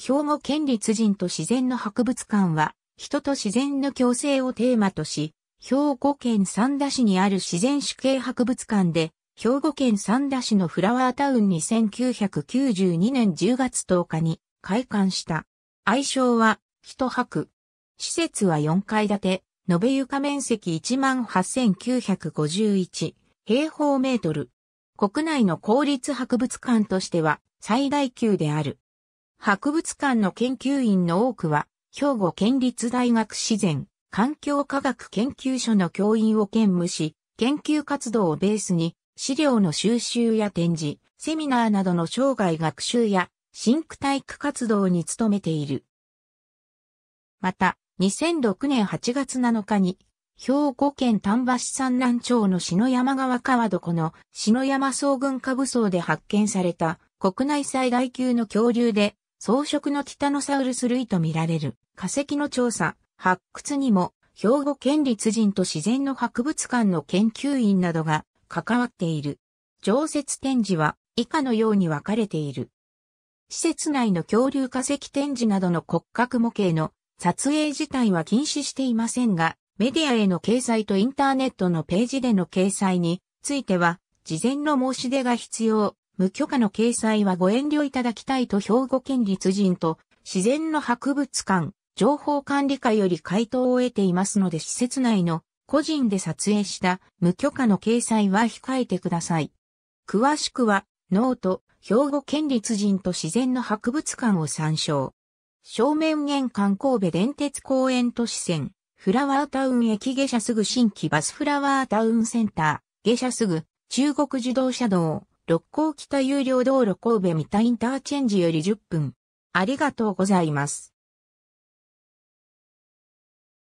兵庫県立人と自然の博物館は、人と自然の共生をテーマとし、兵庫県三田市にある自然主系博物館で、兵庫県三田市のフラワータウンに1992年10月10日に開館した。愛称は、人博。施設は4階建て、延べ床面積18,951平方メートル。国内の公立博物館としては最大級である。博物館の研究員の多くは、兵庫県立大学自然環境科学研究所の教員を兼務し、研究活動をベースに、資料の収集や展示、セミナーなどの生涯学習や、シンク体育活動に努めている。また、2006年8月7日に、兵庫県丹波市産南町の篠山川川床の篠山総軍下武装で発見された国内最大級の恐竜で装飾のティタノサウルス類と見られる化石の調査、発掘にも兵庫県立人と自然の博物館の研究員などが関わっている。常設展示は以下のように分かれている。施設内の恐竜化石展示などの骨格模型の撮影自体は禁止していませんが、メディアへの掲載とインターネットのページでの掲載については、事前の申し出が必要無許可の掲載はご遠慮いただきたいと兵庫県立人と自然の博物館情報管理課より回答を得ていますので施設内の個人で撮影した無許可の掲載は控えてください。詳しくはノート兵庫県立人と自然の博物館を参照。正面玄関神戸電鉄公園都市線フラワータウン駅下車すぐ新規バスフラワータウンセンター下車すぐ中国自動車道六甲北有料道路神戸三田インターチェンジより10分。ありがとうございます。